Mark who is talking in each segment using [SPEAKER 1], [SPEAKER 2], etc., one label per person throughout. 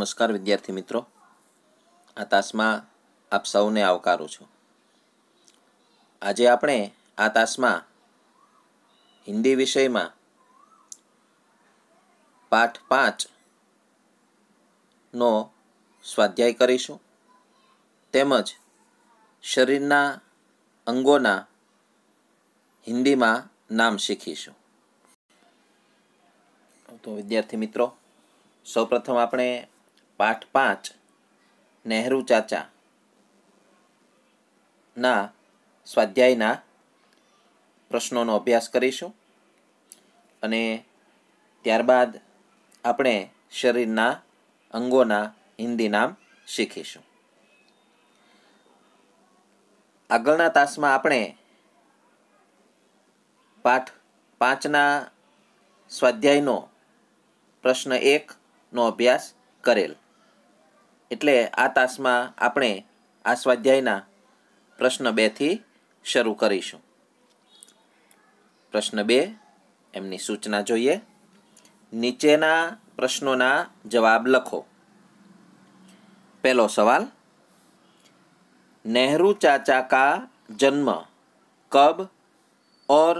[SPEAKER 1] નમસ્કાર વિદ્યાર્થી મિત્રો આ તાસમાં આપ સૌને આવકારું છું આજે આપણે આ તાસમાં હિન્દી વિષયમાં પાઠ પાંચ સ્વાધ્યાય કરીશું તેમજ શરીરના અંગોના હિન્દીમાં નામ શીખીશું તો વિદ્યાર્થી મિત્રો સૌપ્રથમ આપણે પાઠ પાંચ નહેરુ ચાચા ના સ્વાધ્યાયના પ્રશ્નોનો અભ્યાસ કરીશું અને ત્યારબાદ આપણે શરીરના અંગોના હિન્દી નામ શીખીશું આગળના તાસમાં આપણે પાઠ પાંચના સ્વાધ્યાયનો પ્રશ્ન એકનો અભ્યાસ કરેલ એટલે આ તાસમાં આપણે આ સ્વાધ્યાયના પ્રશ્ન બેથી શરૂ કરીશું પ્રશ્ન બે એમની સૂચના જોઈએ નીચેના પ્રશ્નોના જવાબ લખો પહેલો સવાલ नेहरू ચાચા કા જન્મ કબ ઓર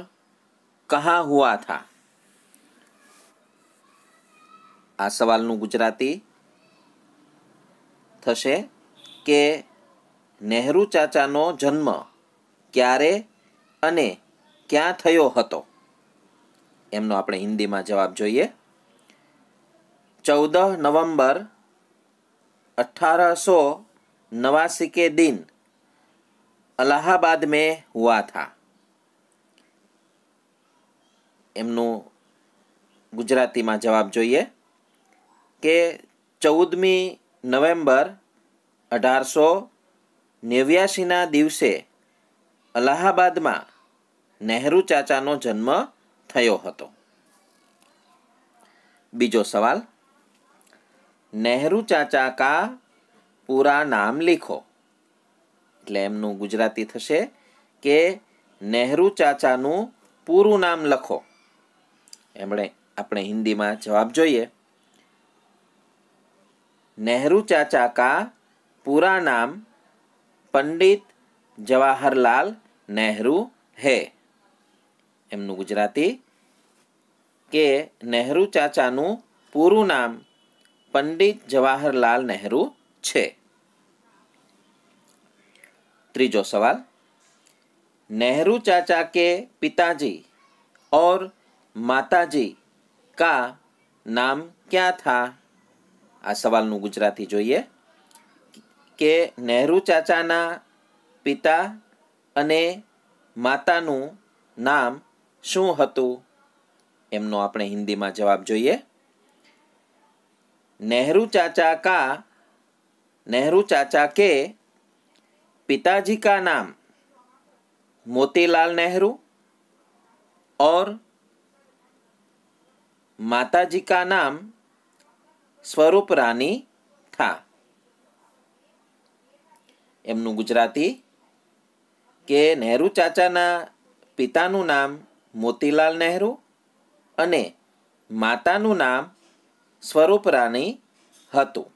[SPEAKER 1] કહા हुआ થા આ સવાલનું ગુજરાતી થશે કે નહેરુ ચાચાનો જન્મ ક્યારે અને ક્યાં થયો હતો એમનો આપણે હિન્દીમાં જવાબ જોઈએ ચૌદ નવમ્બર અઠારસો नवासी के दिन अलाहाबाद में हुआ था એમનો ગુજરાતીમાં જવાબ જોઈએ કે ચૌદમી નવેમ્બર અઢારસો નેવ્યાસીના દિવસે અલ્હાબાદમાં નહેરુ ચાચાનો જન્મ થયો હતો બીજો સવાલ નહેરુ ચાચા કા પૂરા નામ લીખો એટલે એમનું ગુજરાતી થશે કે નહેરુ ચાચાનું પૂરું નામ લખો એમણે આપણે હિન્દીમાં જવાબ જોઈએ नेहरू चाचा का पूरा नाम पंडित जवाहरलाल नेहरू है एमन गुजराती के नेहरू चाचा पूरु नाम पंडित जवाहरलाल नेहरू है त्रीजो सवाल नेहरू चाचा के पिताजी और माताजी का नाम क्या था આ સવાલનું ગુજરાતી જોઈએ કે નહેરુ ચાચાના પિતા અને માતાનું નામ શું હતું એમનો આપણે હિન્દીમાં જવાબ જોઈએ નહેરુ ચાચા કા નહેરુ ચાચા કે પિતાજી કા નામ મોતીલાલ નહેરુ ઓર માતાજી કા નામ સ્વરૂપ રાની થા એમનું ગુજરાતી કે નહેરુ ચાચાના પિતાનું નામ મોતીલાલ નહેરુ અને માતાનું નામ સ્વરૂપ રાની હતું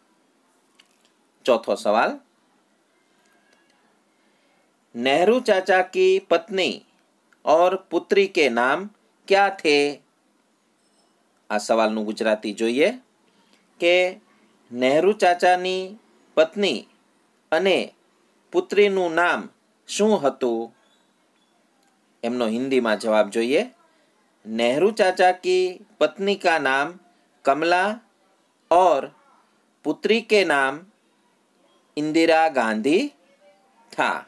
[SPEAKER 1] ચોથો સવાલ નહેરુ ચાચા કી પત્ની ઓર પુત્રી કે નામ ક્યાં થે આ સવાલનું ગુજરાતી જોઈએ કે નહેરુ ચાચાની પત્ની અને પુત્રીનું નામ શું હતું એમનો હિન્દીમાં જવાબ જોઈએ નહેરુ ચાચા કી પત્ની કા નામ કમલા और પુત્રી કે નામ ઇન્દિરા ગાંધી થા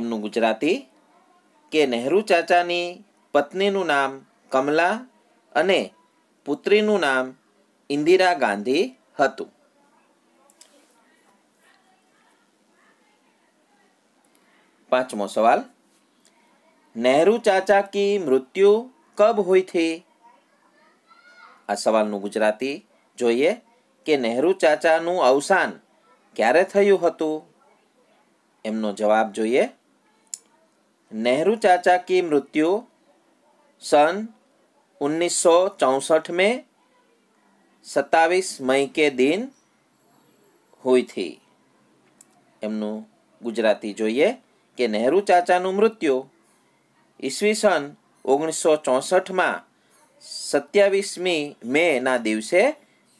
[SPEAKER 1] એમનું ગુજરાતી કે નહેરુ ચાચાની પત્નીનું નામ કમલા અને પુત્રીનું નામ ઇન્દિરા ગાંધી હતું પાંચમો સવાલ નહેરુ ચાચા કી મૃત્યુ કબ હોઈ થી આ સવાલનું ગુજરાતી જોઈએ કે નહેરુ ચાચાનું અવસાન ક્યારે થયું હતું એમનો જવાબ જોઈએ નહેરુ ચાચા કી મૃત્યુ સન उन्नीस में 27 मई के दिन हुई थी એમનું ગુજરાતી જોઈએ કે નહેરુ ચાચાનું મૃત્યુ ઈસવી સન ઓગણીસો ચોસઠમાં સત્યાવીસમી મેના દિવસે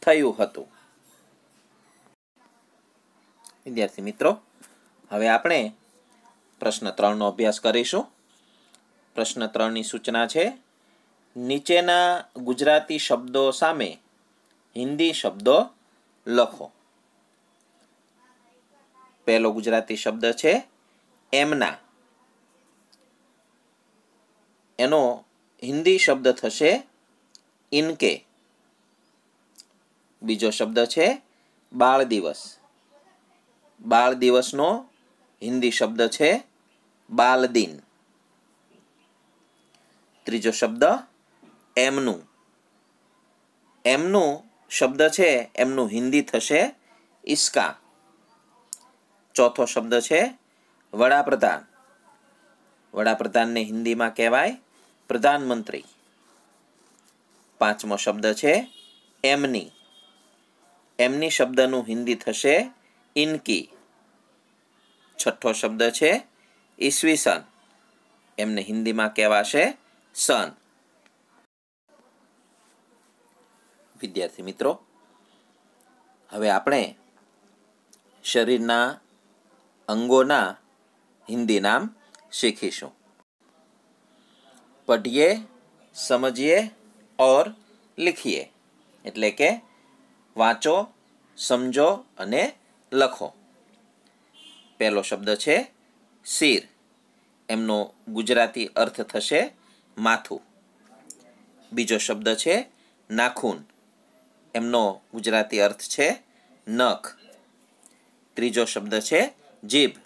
[SPEAKER 1] થયું હતું વિદ્યાર્થી મિત્રો હવે આપણે પ્રશ્ન ત્રણનો અભ્યાસ કરીશું પ્રશ્ન ત્રણની સૂચના છે નીચેના ગુજરાતી શબ્દો સામે હિન્દી શબ્દો લખો પહેલો ગુજરાતી શબ્દ છે એમના એનો હિન્દી શબ્દ થશે ઇનકે બીજો શબ્દ છે બાળ દિવસ બાળ દિવસનો હિન્દી શબ્દ છે બાલ દિન ત્રીજો શબ્દ એમનું એમનું શબ્દ છે એમનું હિન્દી થશે ઇસ્કા ચોથો શબ્દ છે વડાપ્રધાન વડાપ્રધાનને હિન્દીમાં કહેવાય પ્રધાનમંત્રી પાંચમો શબ્દ છે એમની એમની શબ્દનું હિન્દી થશે ઇનકી છઠ્ઠો શબ્દ છે ઈસવીસન એમને હિન્દીમાં કહેવાશે સન વિદ્યાર્થી મિત્રો હવે આપણે શરીરના અંગોના હિન્દી નામ શીખીશું પઢીએ સમજીએ ઓર લખીએ એટલે કે વાંચો સમજો અને લખો પહેલો શબ્દ છે શિર એમનો ગુજરાતી અર્થ થશે માથું બીજો શબ્દ છે નાખૂન એમનો ગુજરાતી અર્થ છે નખ ત્રીજો શબ્દ છે જીભ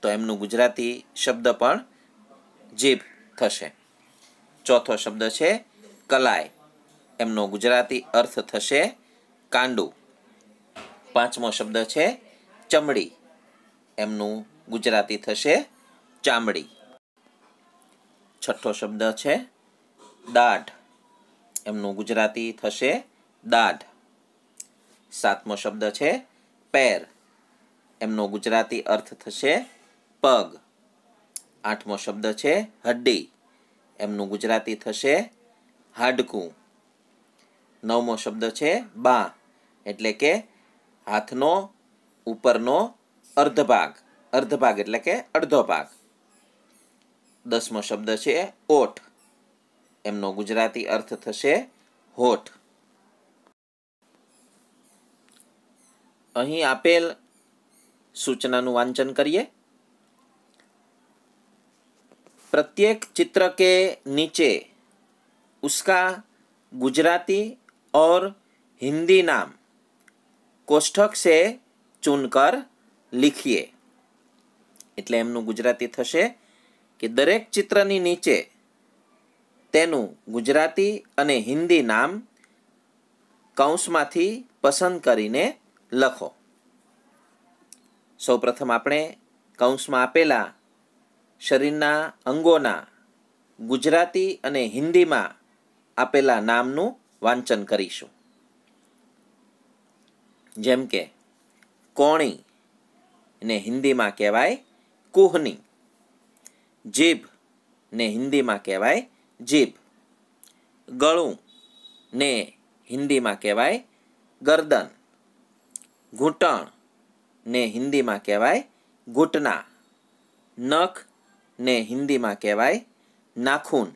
[SPEAKER 1] તો એમનું ગુજરાતી શબ્દ પણ જીભ થશે ચોથો શબ્દ છે કલાય એમનો ગુજરાતી અર્થ થશે કાંડુ પાંચમો શબ્દ છે ચમડી એમનું ગુજરાતી થશે ચામડી છઠ્ઠો શબ્દ છે દાઢ એમનું ગુજરાતી થશે દાઢ સાતમો શબ્દ છે પેર એમનો ગુજરાતી અર્થ થશે પગ આઠમો શબ્દ છે હડ્ડી એમનું ગુજરાતી થશે હાડકું નવમો શબ્દ છે બા એટલે કે હાથનો ઉપરનો અર્ધ ભાગ અર્ધ ભાગ એટલે કે અડધો ભાગ દસમો શબ્દ છે ઓઠ એમનો ગુજરાતી અર્થ થશે હોઠ અહીં આપેલ સૂચનાનું વાંચન કરીએ પ્રત્યેક ચિત્ર કે નીચે उसका ગુજરાતી ઓર હિન્દી નામ કોષ્ઠક સે ચૂનકર લિખીએ એટલે એમનું ગુજરાતી થશે કે દરેક ચિત્રની નીચે તેનું ગુજરાતી અને હિન્દી નામ કૌંસમાંથી પસંદ કરીને લખો સૌપ્રથમ આપણે કૌંસમાં આપેલા શરીરના અંગોના ગુજરાતી અને હિન્દીમાં આપેલા નામનું વાંચન કરીશું જેમ કે કોણી ને હિન્દીમાં કહેવાય કુહની જીભ ને હિન્દીમાં કહેવાય જીભ ગળું ને હિન્દીમાં કહેવાય ગરદન ઘૂંટણ ને હિન્દીમાં કહેવાય ઘૂંટના નખ ને હિન્દીમાં કહેવાય નાખૂન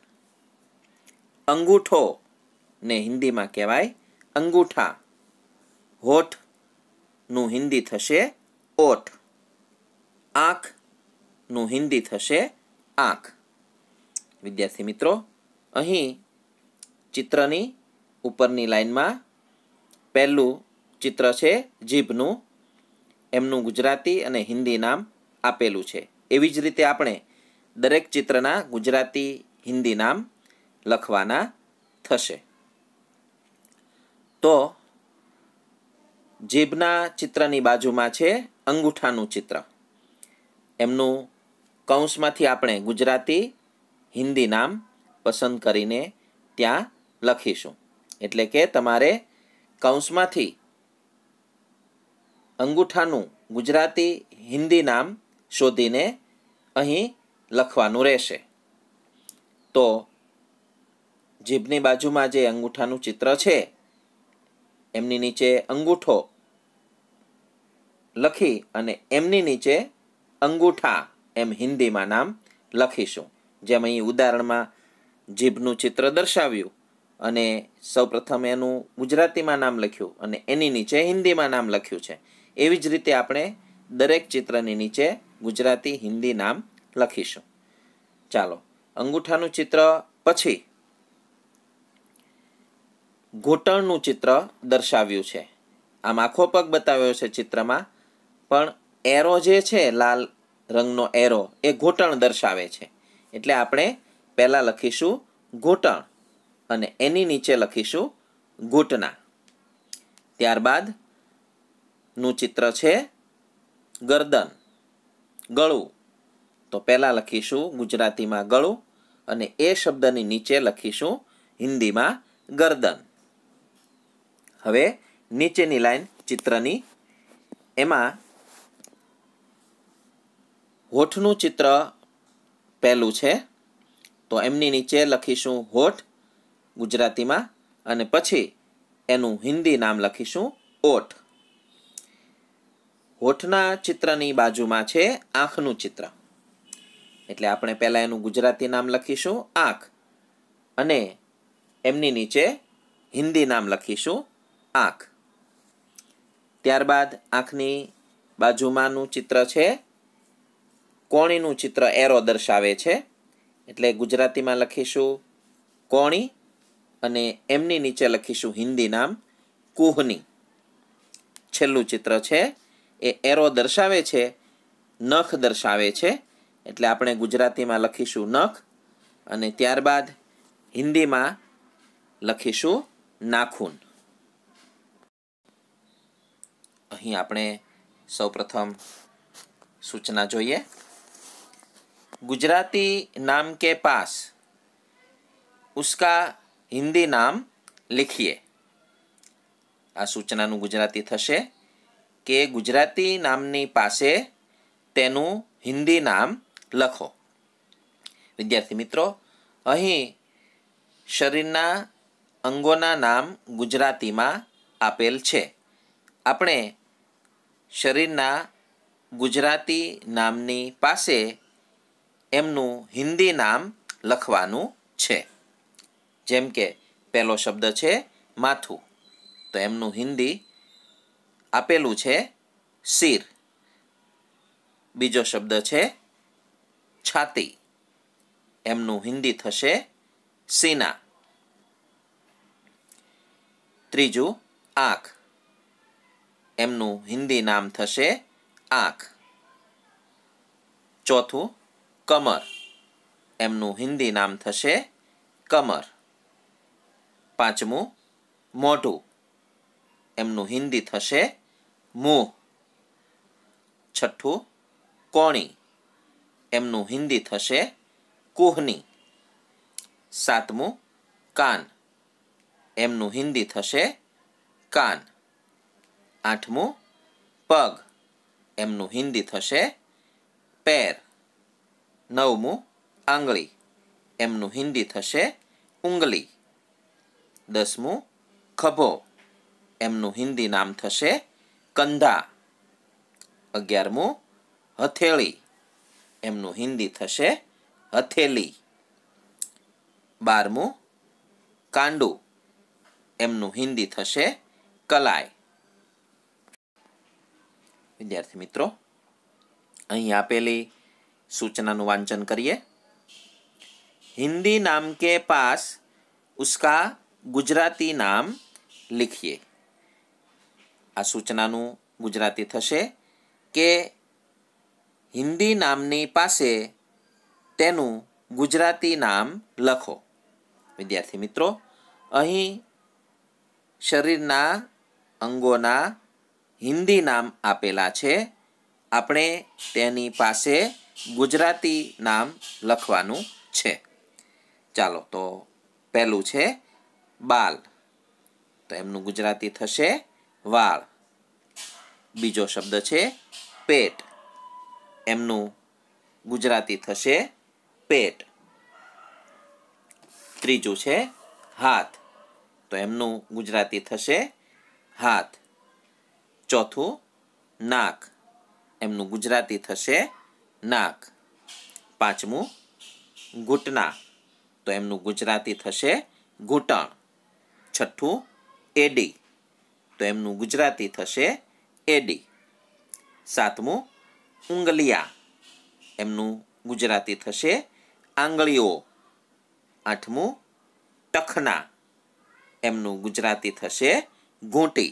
[SPEAKER 1] અંગૂઠો ને હિન્દીમાં કહેવાય અંગૂઠા હોઠનું હિન્દી થશે ઓઠ આંખનું હિન્દી થશે આંખ વિદ્યાર્થી મિત્રો અહીં ચિત્રની ઉપરની લાઈનમાં પહેલું ચિત્ર છે જીભનું એમનું ગુજરાતી અને હિન્દી નામ આપેલું છે એવી જ રીતે આપણે દરેક ચિત્રના ગુજરાતી હિન્દી નામ લખવાના થશે તો જીભના ચિત્રની બાજુમાં છે અંગૂઠાનું ચિત્ર એમનું કૌંસમાંથી આપણે ગુજરાતી હિન્દી નામ પસંદ કરીને ત્યાં લખીશું એટલે કે તમારે કૌંસમાંથી અંગૂઠાનું ગુજરાતી હિન્દી નામ શોધીને અહીં લખવાનું રહેશે તો જીભની બાજુમાં જે અંગૂઠાનું ચિત્ર છે એમની નીચે અંગૂઠો લખી અને એમની નીચે અંગૂઠા એમ હિન્દીમાં નામ લખીશું જેમ અહીં ઉદાહરણમાં જીભનું ચિત્ર દર્શાવ્યું અને સૌપ્રથમ એનું ગુજરાતીમાં નામ લખ્યું અને એની નીચે હિન્દીમાં નામ લખ્યું છે એવી જ રીતે આપણે દરેક ચિત્રની નીચે ગુજરાતી હિન્દી નામ લખીશું ચાલો અંગૂઠાનું ચિત્ર પછી ઘૂંટણનું ચિત્ર દર્શાવ્યું છે આમ આખો પગ બતાવ્યો છે ચિત્રમાં પણ એરો જે છે લાલ રંગનો એરો એ ઘૂંટણ દર્શાવે છે એટલે આપણે પહેલાં લખીશું ઘૂંટણ અને એની નીચે લખીશું ઘૂંટના ત્યારબાદ નું ચિત્ર છે ગરદન ગળું તો પહેલાં લખીશું ગુજરાતીમાં ગળું અને એ શબ્દની નીચે લખીશું હિન્દીમાં ગરદન હવે નીચેની લાઈન ચિત્રની એમાં હોઠનું ચિત્ર પહેલું છે તો એમની નીચે લખીશું હોઠ ગુજરાતીમાં અને પછી એનું હિન્દી નામ લખીશું ઓઠ હોઠના ચિત્રની બાજુમાં છે આંખનું ચિત્ર એટલે આપણે પહેલાં એનું ગુજરાતી નામ લખીશું આંખ અને એમની નીચે હિન્દી નામ લખીશું આંખ ત્યારબાદ આંખની બાજુમાંનું ચિત્ર છે કોણીનું ચિત્ર એરો દર્શાવે છે એટલે ગુજરાતીમાં લખીશું કોણી અને એમની નીચે લખીશું હિન્દી નામ કુહની છેલ્લું ચિત્ર છે એ એરો દર્શાવે છે નખ દર્શાવે છે એટલે આપણે ગુજરાતીમાં લખીશું નખ અને ત્યારબાદ હિન્દીમાં લખીશું નાખૂન અહીં આપણે સૌપ્રથમ સૂચના જોઈએ ગુજરાતી નામ કે પાસ ઉસકા હિન્દી નામ લિખીએ આ સૂચનાનું ગુજરાતી થશે કે ગુજરાતી નામની પાસે તેનું હિન્દી નામ લખો વિદ્યાર્થી મિત્રો અહીં શરીરના અંગોના નામ ગુજરાતીમાં આપેલ છે આપણે શરીરના ગુજરાતી નામની પાસે એમનું હિન્દી નામ લખવાનું છે જેમ કે પહેલો શબ્દ છે માથું તો એમનું હિન્દી આપેલું છે શિર બીજો શબ્દ છે છાતી એમનું હિન્દી થશે સીના ત્રીજું આંખ એમનું હિન્દી નામ થશે આંખ ચોથું કમર એમનું હિન્દી નામ થશે કમર પાંચમું મોઢું એમનું હિન્દી થશે મોહ છઠ્ઠું કોણી એમનું હિન્દી થશે કોહની સાતમું કાન એમનું હિન્દી થશે કાન આઠમું પગ એમનું હિન્દી થશે પેર નવમું આંગળી એમનું હિન્દી થશે ઉંગલી દસમું ખભો એમનું હિન્દી નામ થશે કંધા અગિયારમું હથેળી એમનું હિન્દી થશે હથેલી બારમું કાંડુ એમનું હિન્દી થશે કલાય વિદ્યાર્થી મિત્રો અહીં આપેલી સૂચનાનું વાંચન કરીએ હિન્દી નામ કે પાસ ઉસકા ગુજરાતી નામ લિખીએ આ સૂચનાનું ગુજરાતી થશે કે હિન્દી નામની પાસે તેનું ગુજરાતી નામ લખો વિદ્યાર્થી મિત્રો અહીં શરીરના અંગોના હિન્દી નામ આપેલા છે આપણે તેની પાસે ગુજરાતી નામ લખવાનું છે ચાલો તો પહેલું છે બાલ તો એમનું ગુજરાતી થશે વાળ બીજો શબ્દ છે પેટ એમનું ગુજરાતી થશે પેટ ત્રીજું છે હાથ તો એમનું ગુજરાતી થશે હાથ ચોથું નાક એમનું ગુજરાતી થશે નાક પાંચમું ઘૂંટણા તો એમનું ગુજરાતી થશે ઘૂંટણ છઠ્ઠું એડી તો એમનું ગુજરાતી થશે એડી સાતમું ઉંગલિયા એમનું ગુજરાતી થશે આંગળીઓ આઠમું ટખના એમનું ગુજરાતી થશે ઘૂંટી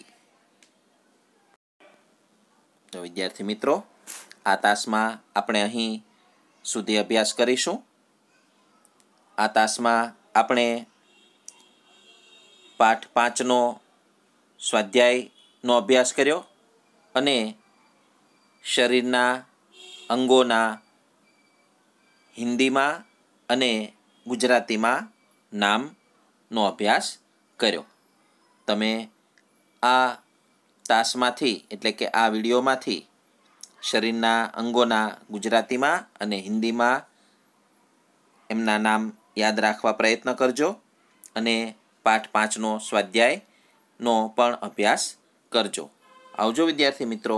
[SPEAKER 1] તો વિદ્યાર્થી મિત્રો આ તાસમાં આપણે અહીં સુધી અભ્યાસ કરીશું આ તાસમાં આપણે પાઠ પાંચનો સ્વાધ્યાયનો અભ્યાસ કર્યો અને શરીરના અંગોના હિન્દીમાં અને ગુજરાતીમાં નામનો અભ્યાસ કર્યો તમે આ તાસમાંથી એટલે કે આ વિડીયોમાંથી શરીરના અંગોના ગુજરાતીમાં અને હિન્દીમાં એમના નામ યાદ રાખવા પ્રયત્ન કરજો અને પાઠ પાંચનો સ્વાધ્યાય નો પણ અભ્યાસ કરજો આવજો વિદ્યાર્થી મિત્રો